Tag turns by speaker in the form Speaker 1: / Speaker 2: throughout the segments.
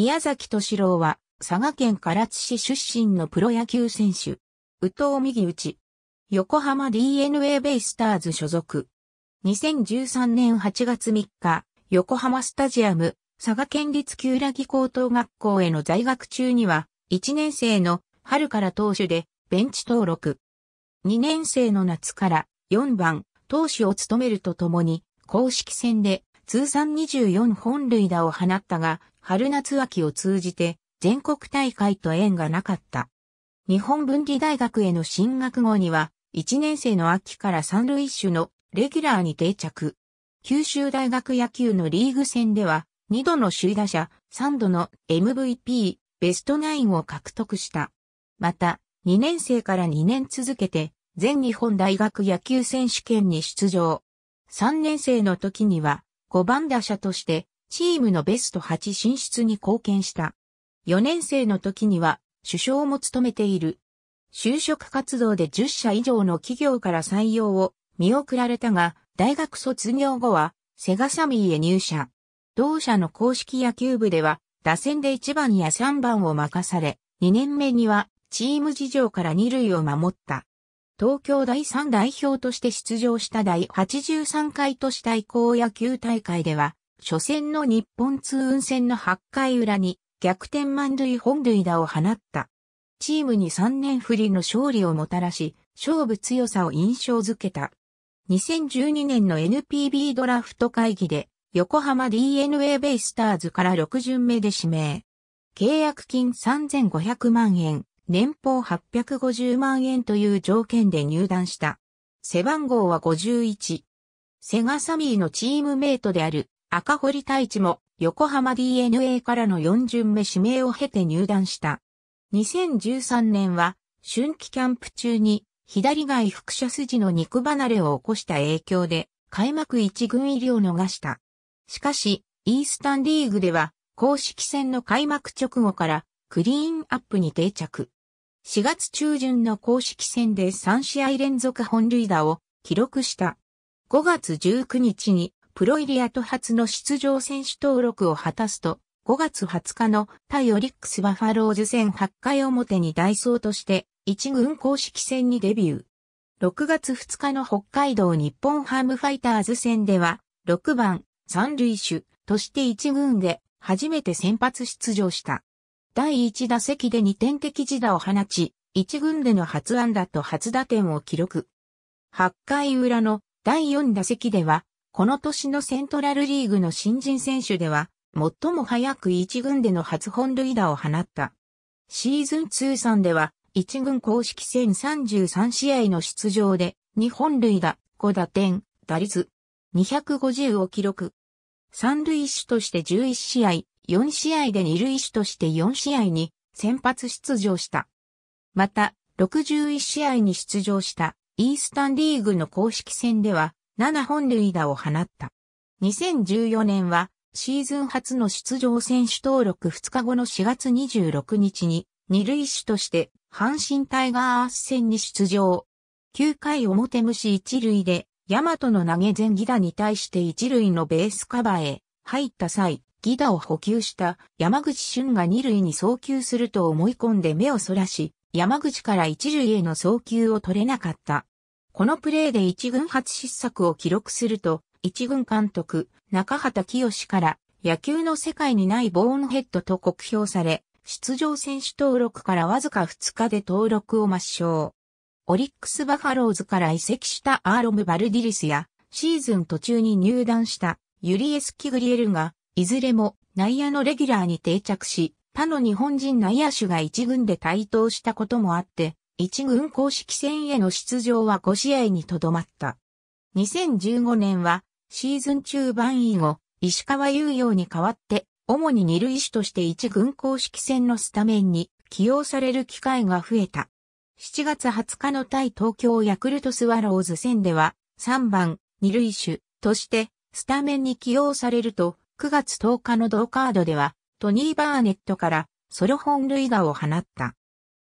Speaker 1: 宮崎敏郎は、佐賀県唐津市出身のプロ野球選手。宇藤右内。横浜 DNA ベイスターズ所属。2013年8月3日、横浜スタジアム、佐賀県立旧良木高等学校への在学中には、1年生の春から投手で、ベンチ登録。2年生の夏から4番、投手を務めるとともに、公式戦で通算24本塁打を放ったが、春夏秋を通じて全国大会と縁がなかった。日本文理大学への進学後には、1年生の秋から三塁手のレギュラーに定着。九州大学野球のリーグ戦では、2度の首位打者、3度の MVP、ベストナインを獲得した。また、2年生から2年続けて、全日本大学野球選手権に出場。3年生の時には、5番打者として、チームのベスト8進出に貢献した。4年生の時には首相も務めている。就職活動で10社以上の企業から採用を見送られたが、大学卒業後はセガサミーへ入社。同社の公式野球部では打線で1番や3番を任され、2年目にはチーム事情から2塁を守った。東京第3代表として出場した第83回都市対抗野球大会では、初戦の日本通運戦の8回裏に逆転満塁本塁打を放った。チームに3年振りの勝利をもたらし、勝負強さを印象づけた。2012年の NPB ドラフト会議で、横浜 DNA ベイスターズから6巡目で指名。契約金3500万円、年俸850万円という条件で入団した。背番号は51。セガサミーのチームメイトである赤堀太一も横浜 DNA からの4巡目指名を経て入団した。2013年は春季キャンプ中に左外副斜筋の肉離れを起こした影響で開幕一軍入りを逃した。しかし、イースタンリーグでは公式戦の開幕直後からクリーンアップに定着。4月中旬の公式戦で3試合連続本塁打を記録した。5月19日にプロイリアと初の出場選手登録を果たすと、5月20日の対オリックスバファローズ戦8回表にダイソーとして1軍公式戦にデビュー。6月2日の北海道日本ハムファイターズ戦では、6番、三塁手として1軍で初めて先発出場した。第1打席で2点的自打を放ち、1軍での初安打と初打点を記録。8回裏の第4打席ではこの年のセントラルリーグの新人選手では、最も早く1軍での初本塁打を放った。シーズン通算では、1軍公式戦33試合の出場で、2本塁打、5打点、打率、250を記録。三塁手として11試合、4試合で二塁手として4試合に先発出場した。また、61試合に出場したイースタンリーグの公式戦では、7本塁打を放った。2014年はシーズン初の出場選手登録2日後の4月26日に二塁手として阪神タイガース戦に出場。9回表無視一塁で、ヤマトの投げ前ギダに対して一塁のベースカバーへ入った際、ギダを補給した山口俊が二塁に送球すると思い込んで目をそらし、山口から一塁への送球を取れなかった。このプレーで一軍初失策を記録すると、一軍監督、中畑清から野球の世界にないボーンヘッドと酷評され、出場選手登録からわずか2日で登録を抹消。オリックスバファローズから移籍したアーロム・バルディリスや、シーズン途中に入団したユリエス・キグリエルが、いずれも内野のレギュラーに定着し、他の日本人内野手が一軍で台頭したこともあって、一軍公式戦への出場は5試合にとどまった。2015年はシーズン中盤以後、石川優陽に代わって、主に二塁手として一軍公式戦のスタメンに起用される機会が増えた。7月20日の対東京ヤクルトスワローズ戦では、3番、二塁手としてスタメンに起用されると、9月10日の同カードでは、トニー・バーネットからソロ本塁打を放った。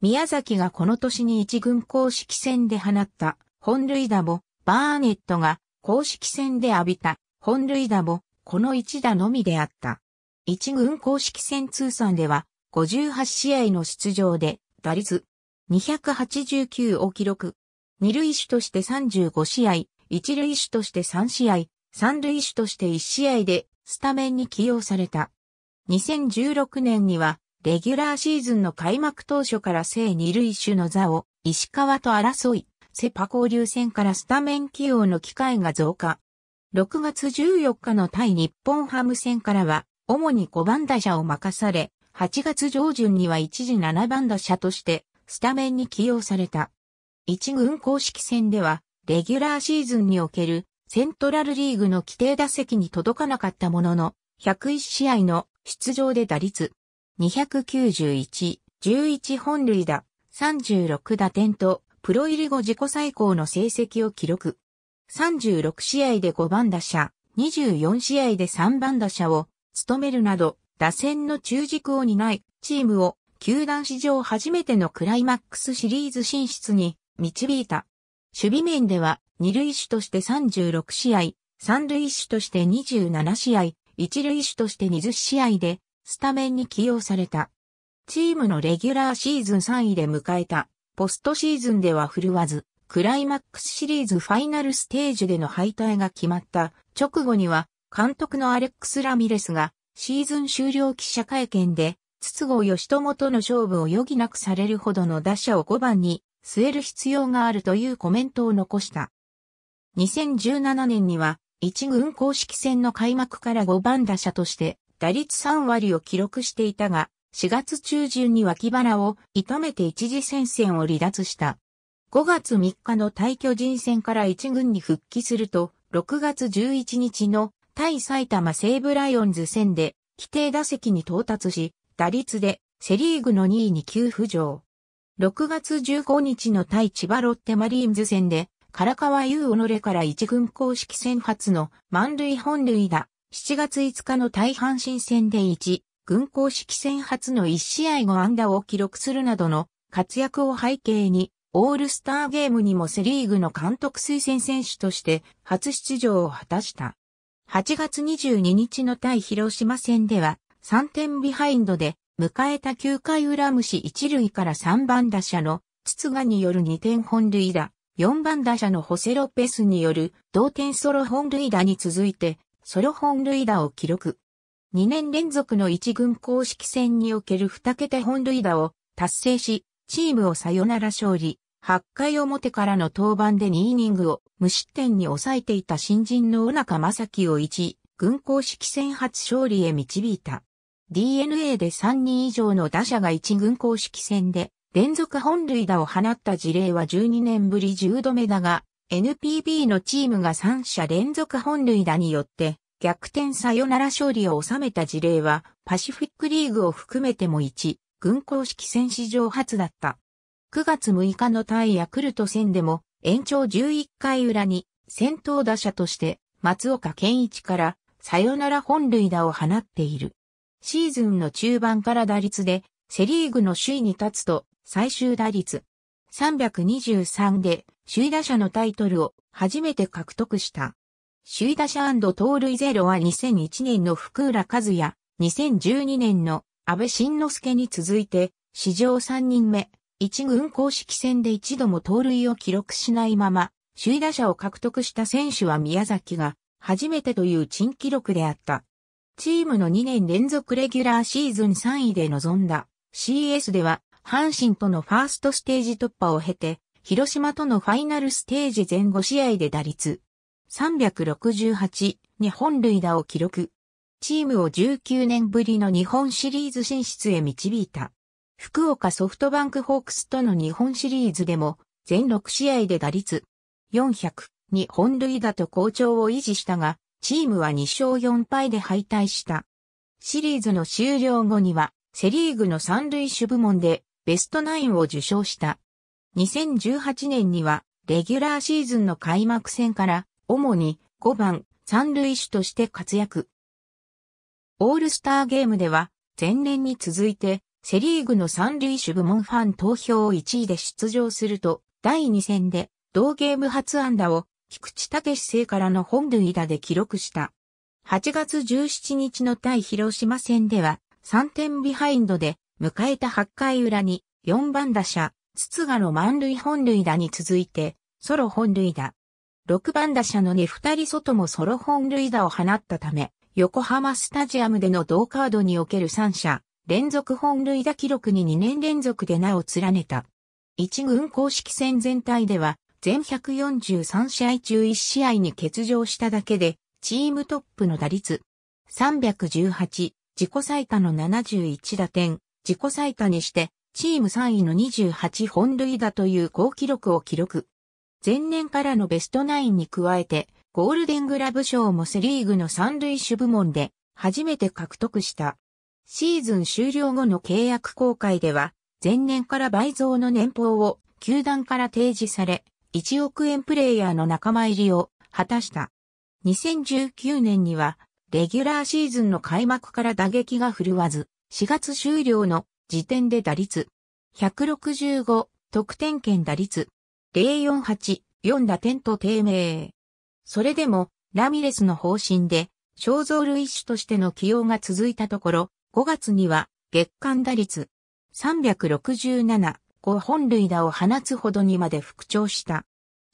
Speaker 1: 宮崎がこの年に一軍公式戦で放った本塁打も、バーネットが公式戦で浴びた本塁打も、この一打のみであった。一軍公式戦通算では、58試合の出場で、打率289を記録。二塁手として35試合、一塁手として3試合、三塁手として1試合で、スタメンに起用された。2016年には、レギュラーシーズンの開幕当初から正二塁手の座を石川と争い、セパ交流戦からスタメン起用の機会が増加。6月14日の対日本ハム戦からは、主に5番打者を任され、8月上旬には一時7番打者としてスタメンに起用された。一軍公式戦では、レギュラーシーズンにおけるセントラルリーグの規定打席に届かなかったものの、101試合の出場で打率291、11本塁打、36打点と、プロ入り後自己最高の成績を記録。36試合で5番打者、24試合で3番打者を務めるなど、打線の中軸を担い、チームを球団史上初めてのクライマックスシリーズ進出に導いた。守備面では、二塁手として36試合、三塁手として27試合、一塁手として20試合でスタメンに起用された。チームのレギュラーシーズン3位で迎えた、ポストシーズンでは振るわず、クライマックスシリーズファイナルステージでの敗退が決まった直後には、監督のアレックス・ラミレスが、シーズン終了記者会見で、筒子吉友との勝負を余儀なくされるほどの打者を5番に据える必要があるというコメントを残した。2017年には、一軍公式戦の開幕から5番打者として打率3割を記録していたが、4月中旬に脇腹を痛めて一時戦線を離脱した。5月3日の対巨人戦から一軍に復帰すると、6月11日の対埼玉西武ライオンズ戦で規定打席に到達し、打率でセリーグの2位に急浮上。6月15日の対千葉ロッテマリーンズ戦で、唐川優己から一軍公式戦初の満塁本塁打、7月5日の大阪新戦で1、軍公式戦初の1試合後安打を記録するなどの活躍を背景に、オールスターゲームにもセリーグの監督推薦選手として初出場を果たした。8月22日の対広島戦では3点ビハインドで迎えた9回裏虫1塁から3番打者の筒賀による2点本塁打、4番打者のホセロペスによる同点ソロ本塁打に続いてソロ本塁打を記録。2年連続の一軍公式戦における2桁本塁打を達成し、チームをサヨナラ勝利、8回表からの登板で2イニングを無失点に抑えていた新人の尾中正樹を1、軍公式戦初勝利へ導いた。DNA で3人以上の打者が1軍公式戦で連続本塁打を放った事例は12年ぶり10度目だが、NPB のチームが3者連続本塁打によって逆転サヨナラ勝利を収めた事例はパシフィックリーグを含めても1、軍公式戦史上初だった。9月6日の対ヤクルト戦でも延長11回裏に先頭打者として松岡健一からサヨナラ本塁打を放っている。シーズンの中盤から打率でセリーグの首位に立つと最終打率323で首位打者のタイトルを初めて獲得した。首位打者盗塁ゼロは2001年の福浦和也、2012年の安倍晋之助に続いて、史上3人目、一軍公式戦で一度も盗塁を記録しないまま、首位打者を獲得した選手は宮崎が、初めてという珍記録であった。チームの2年連続レギュラーシーズン3位で臨んだ CS では、阪神とのファーストステージ突破を経て、広島とのファイナルステージ前5試合で打率368に本塁打を記録。チームを19年ぶりの日本シリーズ進出へ導いた。福岡ソフトバンクホークスとの日本シリーズでも全6試合で打率400に本塁打と好調を維持したが、チームは2勝4敗で敗退した。シリーズの終了後にはセリーグの三塁手部門でベストナインを受賞した。2018年には、レギュラーシーズンの開幕戦から、主に5番、三塁手として活躍。オールスターゲームでは、前年に続いて、セリーグの三塁手部門ファン投票を1位で出場すると、第2戦で、同ゲーム初安打を、菊池武生からの本塁打で記録した。8月17日の対広島戦では、3点ビハインドで、迎えた8回裏に、4番打者、筒賀の満塁本塁打に続いて、ソロ本塁打。6番打者のね二人外もソロ本塁打を放ったため、横浜スタジアムでの同カードにおける3者、連続本塁打記録に2年連続で名を連ねた。一軍公式戦全体では、全143試合中1試合に欠場しただけで、チームトップの打率。318、自己最多の71打点、自己最多にして、チーム3位の28本塁打という好記録を記録。前年からのベストナインに加えて、ゴールデングラブ賞もセリーグの三塁手部門で初めて獲得した。シーズン終了後の契約公開では、前年から倍増の年俸を球団から提示され、1億円プレイヤーの仲間入りを果たした。2019年には、レギュラーシーズンの開幕から打撃が振るわず、4月終了の時点で打率。165、得点圏打率。048、4打点と低迷。それでも、ラミレスの方針で、肖像類種としての起用が続いたところ、5月には月間打率367、5本類打を放つほどにまで復調した。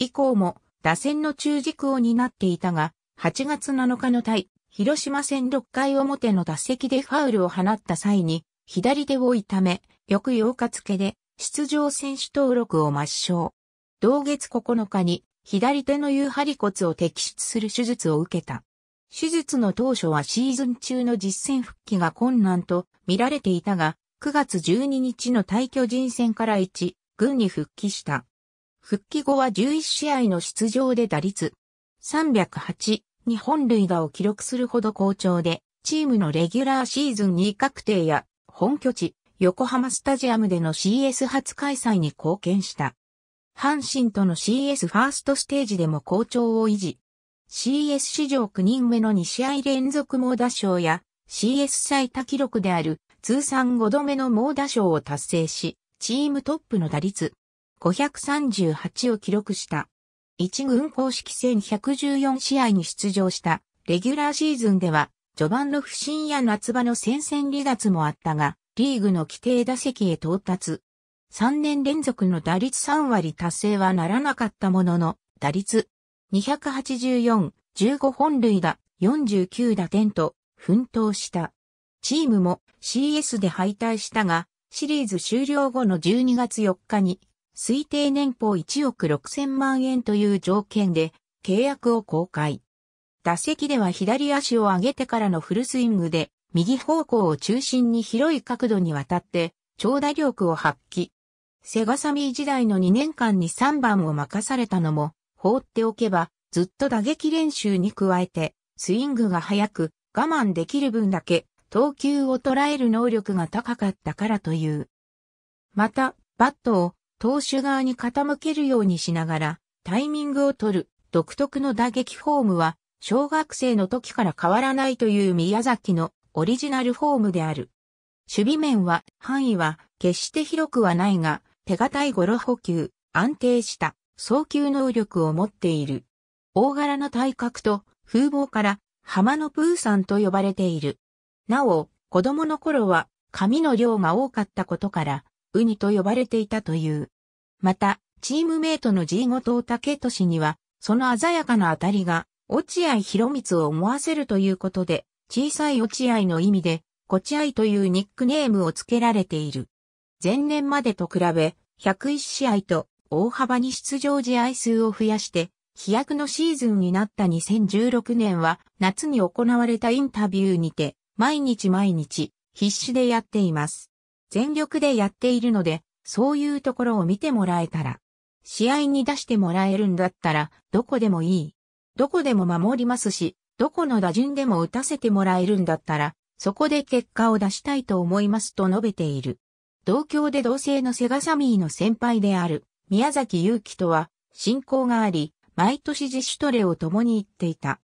Speaker 1: 以降も打線の中軸を担っていたが、8月7日の対、広島戦6回表の打席でファウルを放った際に、左手を痛め、翌8日付で出場選手登録を抹消。同月9日に左手の有張骨を摘出する手術を受けた。手術の当初はシーズン中の実戦復帰が困難と見られていたが、9月12日の退去人戦から1、軍に復帰した。復帰後は11試合の出場で打率308日本塁打を記録するほど好調で、チームのレギュラーシーズン2確定や本拠地、横浜スタジアムでの CS 初開催に貢献した。阪神との CS ファーストステージでも好調を維持。CS 史上9人目の2試合連続猛打賞や CS 最多記録である通算5度目の猛打賞を達成し、チームトップの打率538を記録した。一軍公式戦114試合に出場したレギュラーシーズンでは序盤の不振や夏場の戦線離脱もあったが、リーグの規定打席へ到達。3年連続の打率3割達成はならなかったものの、打率284、15本塁打、49打点と奮闘した。チームも CS で敗退したが、シリーズ終了後の12月4日に、推定年俸1億6000万円という条件で契約を公開。打席では左足を上げてからのフルスイングで、右方向を中心に広い角度にわたって、長打力を発揮。セガサミー時代の2年間に3番を任されたのも、放っておけば、ずっと打撃練習に加えて、スイングが速く、我慢できる分だけ、投球を捉える能力が高かったからという。また、バットを投手側に傾けるようにしながら、タイミングを取る独特の打撃フォームは小学生の時から変わらないという宮崎のオリジナルフォームである。守備面は、範囲は、決して広くはないが、手堅いゴロ補給、安定した、送球能力を持っている。大柄な体格と、風貌から、浜のプーさんと呼ばれている。なお、子供の頃は、髪の量が多かったことから、ウニと呼ばれていたという。また、チームメイトの G タケト俊には、その鮮やかな当たりが、落合博光を思わせるということで、小さい落合の意味で、こちあいというニックネームを付けられている。前年までと比べ、101試合と大幅に出場試合数を増やして、飛躍のシーズンになった2016年は、夏に行われたインタビューにて、毎日毎日、必死でやっています。全力でやっているので、そういうところを見てもらえたら、試合に出してもらえるんだったら、どこでもいい。どこでも守りますし、どこの打順でも打たせてもらえるんだったら、そこで結果を出したいと思いますと述べている。同郷で同性のセガサミーの先輩である宮崎祐希とは親交があり、毎年自主トレを共に行っていた。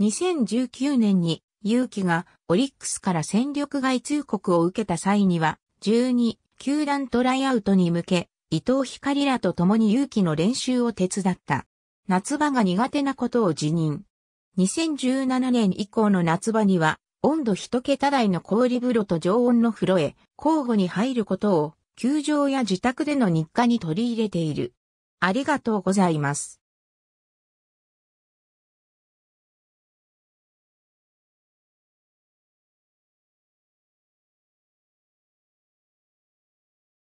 Speaker 1: 2019年に祐希がオリックスから戦力外通告を受けた際には、12球団トライアウトに向け、伊藤光らと共に祐希の練習を手伝った。夏場が苦手なことを辞任。2017年以降の夏場には、温度一桁台の氷風呂と常温の風呂へ交互に入ることを、球場や自宅での日課に取り入れている。ありがとうございます。